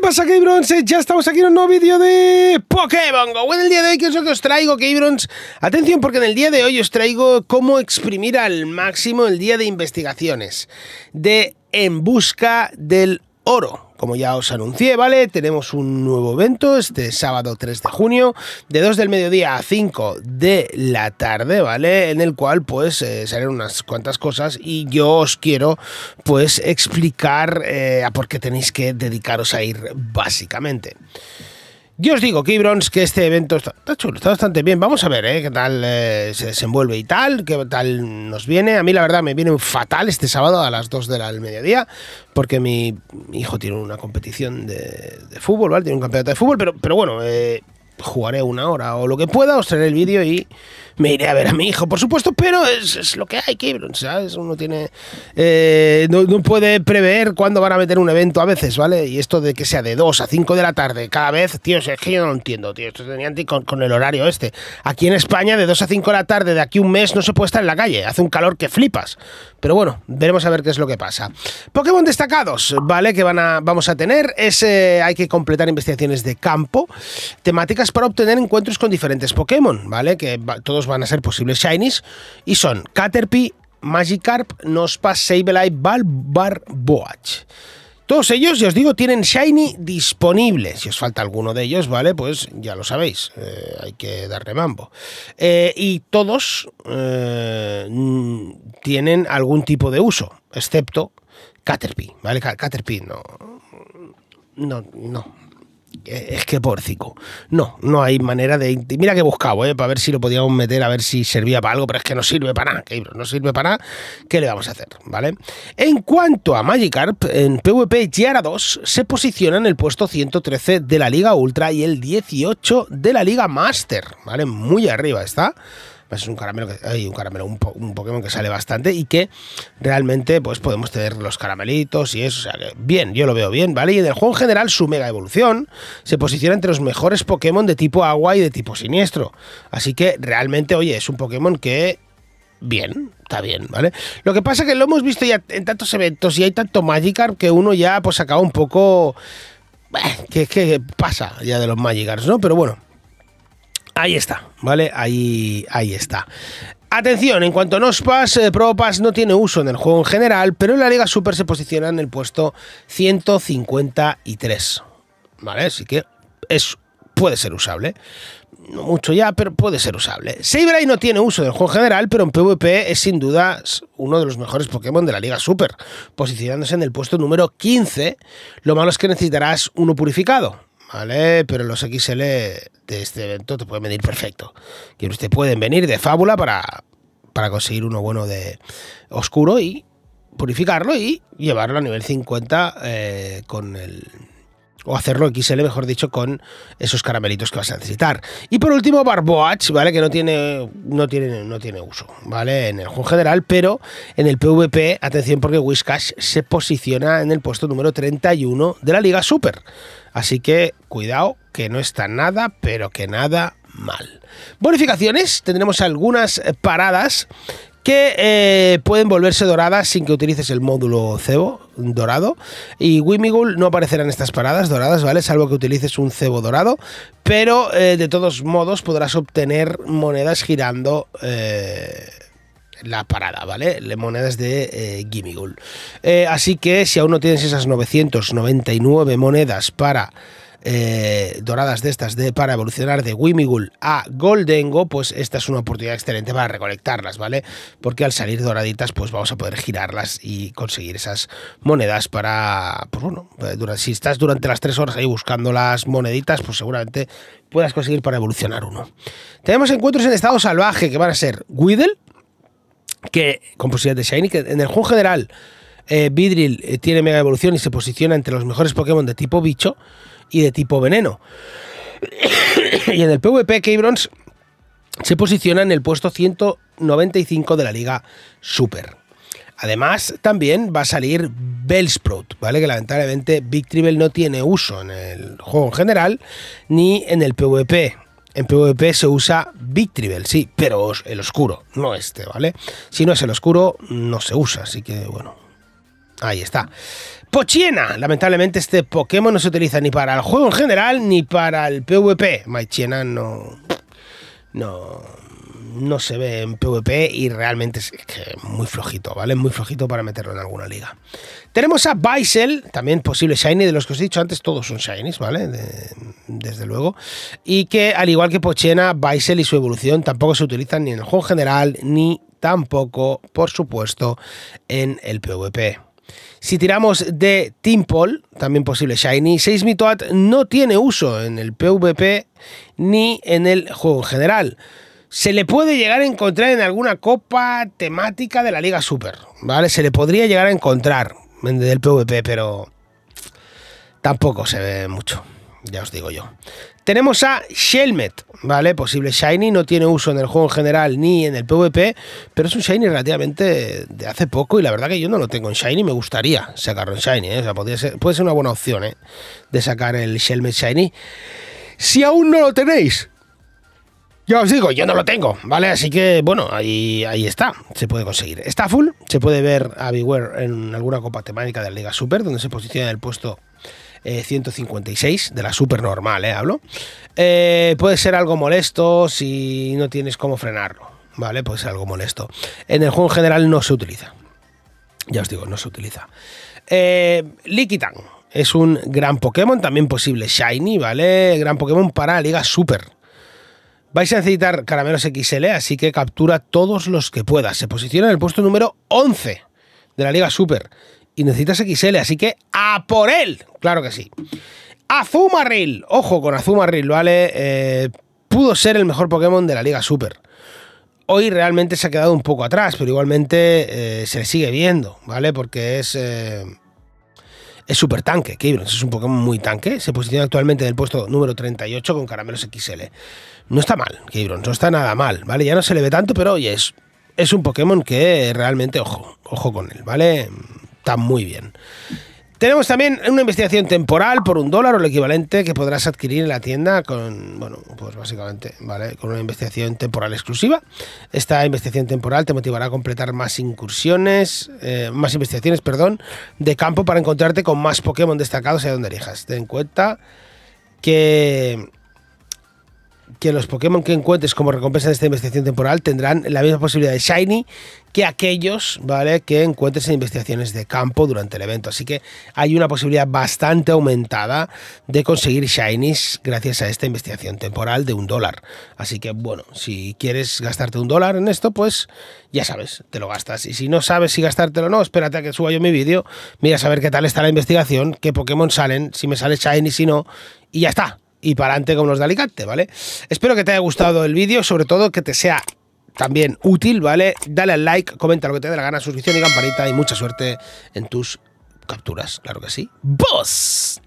¿Qué pasa, Keybrons? Ya estamos aquí en un nuevo vídeo de Pokémon Go. el día de hoy, que os traigo, Keybrons? Atención, porque en el día de hoy os traigo cómo exprimir al máximo el día de investigaciones. De En Busca del oro. Como ya os anuncié, ¿vale? Tenemos un nuevo evento este sábado 3 de junio, de 2 del mediodía a 5 de la tarde, ¿vale? En el cual pues eh, salen unas cuantas cosas y yo os quiero pues explicar eh, a por qué tenéis que dedicaros a ir básicamente. Yo os digo, Kibrons, que este evento está, está, chulo, está bastante bien. Vamos a ver eh, qué tal eh, se desenvuelve y tal, qué tal nos viene. A mí, la verdad, me viene fatal este sábado a las 2 del mediodía, porque mi, hijo tiene una competición de, fútbol, ¿vale? Tiene un campeonato de fútbol, pero, pero bueno, eh, jugaré una hora o lo que pueda, os traeré el vídeo y me iré a ver a mi hijo, por supuesto, pero es, lo que hay, que ¿sabes? Uno tiene. Eh, no, puede prever cuándo van a meter un evento a veces, ¿vale? Y esto de que sea de 2 a 5 de la tarde cada vez, tío, es que yo no lo entiendo, tío. Esto tenía con, con el horario este. Aquí en España, de 2 a 5 de la tarde, de aquí un mes, no se puede estar en la calle. Hace un calor que flipas. Pero bueno, veremos a ver qué es lo que pasa. Pokémon destacados, ¿vale? Que van a, vamos a tener. hay que completar investigaciones de campo, temáticas para obtener encuentros con diferentes Pokémon, ¿vale? Que todos van a ser posibles Shinies. Y son Caterpie, Magikarp, Nospa, Sableye, Balbar, Boach. Todos ellos, ya os digo, tienen Shiny disponible. Si os falta alguno de ellos, ¿vale? Pues ya lo sabéis, eh, hay que darle mambo. Eh, y todos eh, tienen algún tipo de uso, excepto Caterpie, ¿vale? Caterpie no... No, no, es que porcico. No, no hay manera de. Mira que he buscado, ¿eh? para ver si lo podíamos meter, a ver si servía para algo, pero es que no sirve para nada, que no sirve para nada. ¿Qué le vamos a hacer? ¿Vale? En cuanto a Magikarp, en PvP Giara 2 se posiciona en el puesto 113 de la Liga Ultra y el 18 de la Liga Master, ¿vale? Muy arriba está. Pues, es un caramelo, que, un caramelo, un, Pokémon que sale bastante y que realmente pues podemos tener los caramelitos y eso, o sea que bien, yo lo veo bien, ¿vale? Y en el juego en general su mega evolución se posiciona entre los mejores Pokémon de tipo agua y de tipo siniestro. Así que realmente, oye, es un Pokémon que bien, está bien, ¿vale? Lo que pasa es que lo hemos visto ya en tantos eventos y hay tanto Magikarp que uno ya pues acaba un poco... Eh, que, pasa ya de los Magikars, ¿no? Pero bueno, Ahí está, ¿vale? Ahí, ahí está. Atención, en cuanto a NOSPAS, eh, pro no tiene uso en el juego en general, pero en la Liga Super se posiciona en el puesto 153. ¿Vale? Así que es, puede ser usable. No mucho ya, pero puede ser usable. Sableye no tiene uso el juego en general, pero en PvP es sin duda uno de los mejores Pokémon de la Liga Super, posicionándose en el puesto número 15. Lo malo es que necesitarás uno purificado, ¿vale? Pero los XL de este evento te pueden venir perfecto. Que usted pueden venir de fábula para, conseguir uno bueno de oscuro y purificarlo y llevarlo a nivel 50 eh, con el o hacerlo XL, mejor dicho, con esos caramelitos que vas a necesitar. Y por último, Barboach, ¿vale? Que no tiene, no tiene, no tiene uso, ¿vale? En el juego general, pero en el PvP, atención porque Whiskash se posiciona en el puesto número 31 de la Liga Super. Así que cuidado, que no está nada, pero que nada mal. Bonificaciones, tendremos algunas eh, paradas que eh, pueden volverse doradas sin que utilices el módulo cebo dorado. Y Wimigul no aparecerán estas paradas doradas, ¿vale? Salvo que utilices un cebo dorado. Pero eh, de todos modos podrás obtener monedas girando. Eh, la parada, ¿vale? monedas de eh, Gimigul. así que si aún no tienes esas 999 monedas para eh, doradas de estas de, para evolucionar de Wimigul a Goldengo, pues esta es una oportunidad excelente para recolectarlas, ¿vale? Porque al salir doraditas, pues vamos a poder girarlas y conseguir esas monedas para, pues bueno, eh, si estás durante las tres horas ahí buscando las moneditas, pues seguramente puedas conseguir para evolucionar uno. Tenemos encuentros en estado salvaje que van a ser Weedle, que con posibilidades de Shiny, que en el juego general eh, Vidril eh, tiene mega evolución y se posiciona entre los mejores Pokémon de tipo bicho y de tipo veneno. y en el PvP, Keybrons se posiciona en el puesto 195 de la Liga Super. Además, también va a salir Bellsprout, ¿vale? Que lamentablemente Big no tiene uso en el juego en general ni en el PvP. En PvP se usa Big sí, pero el oscuro, no este, ¿vale? Si no es el oscuro, no se usa, así que bueno, Ahí está. Pochiena. Lamentablemente este Pokémon no se utiliza ni para el juego en general ni para el PvP. Maichiena no... No, se ve en PvP y realmente es muy flojito, ¿vale? Muy flojito para meterlo en alguna liga. Tenemos a Bysel, también posible Shiny, de los que os he dicho antes, todos son Shinies, ¿vale? desde luego. Y que al igual que Pochena, Bysel y su evolución tampoco se utilizan ni en el juego general, ni tampoco, por supuesto, en el PvP. Si tiramos de Paul, también posible Shiny, Seismitoad no tiene uso en el PvP ni en el juego en general. Se le puede llegar a encontrar en alguna copa temática de la Liga Super, ¿vale? Se le podría llegar a encontrar el PvP, pero tampoco se ve mucho, ya os digo yo. Tenemos a Shelmet, ¿vale? Posible Shiny, no tiene uso en el juego en general ni en el PvP, pero es un Shiny relativamente de hace poco y la verdad que yo no lo tengo en Shiny, me gustaría sacarlo en Shiny, ¿eh? O sea, puede ser una buena opción, ¿eh? De sacar el Shelmet Shiny. Si aún no lo tenéis, yo os digo, yo no lo tengo, ¿vale? Así que, bueno, ahí, ahí está, se puede conseguir. Está full, se puede ver a Beware en alguna copa temática de la Liga Super, donde se posiciona en el puesto 156, eh, de la super normal, ¿eh? Hablo. Eh, puede ser algo molesto si no tienes cómo frenarlo, ¿vale? Puede ser algo molesto. En el juego en general no se utiliza. Ya os digo, no se utiliza. Eh, Liquitan es un gran Pokémon, también posible Shiny, ¿vale? Gran Pokémon para la Liga Super. Vais a necesitar caramelos XL, así que captura todos los que puedas. Se posiciona en el puesto número 11 de la Liga Super y necesitas XL, así que a por él, claro que sí. ¡Azumarill! ojo con Azumarill, ¿vale? Eh, pudo ser el mejor Pokémon de la Liga Super. Hoy realmente se ha quedado un poco atrás, pero igualmente eh, se le sigue viendo, ¿vale? Porque es... Eh, es súper tanque, Keybrons. es un Pokémon muy tanque, se posiciona actualmente en el puesto número 38 con caramelos XL. No está mal, Keybrons. no está nada mal, ¿vale? Ya no se le ve tanto, pero oye, es, es un Pokémon que realmente, ojo, ojo con él, ¿vale? está muy bien. Tenemos también una investigación temporal por un dólar o el equivalente que podrás adquirir en la tienda con, bueno, pues básicamente, ¿vale? Con una investigación temporal exclusiva. Esta investigación temporal te motivará a completar más incursiones, eh, más investigaciones, perdón, de campo para encontrarte con más Pokémon destacados a donde elijas. Ten en cuenta que que los Pokémon que encuentres como recompensa de esta investigación temporal tendrán la misma posibilidad de Shiny que aquellos ¿vale? que encuentres en investigaciones de campo durante el evento. Así que hay una posibilidad bastante aumentada de conseguir Shinies gracias a esta investigación temporal de un dólar. Así que bueno, si quieres gastarte un dólar en esto, pues ya sabes, te lo gastas. Y si no sabes si gastártelo o no, espérate a que suba yo mi vídeo, mira a saber qué tal está la investigación, qué Pokémon salen, si me sale Shiny, si no, y ya está y para adelante con los de Alicante, ¿vale? Espero que te haya gustado el vídeo, sobre todo que te sea también útil, ¿vale? Dale al like, comenta lo que te dé la gana, suscripción y campanita y mucha suerte en tus capturas, claro que sí. ¡Boss!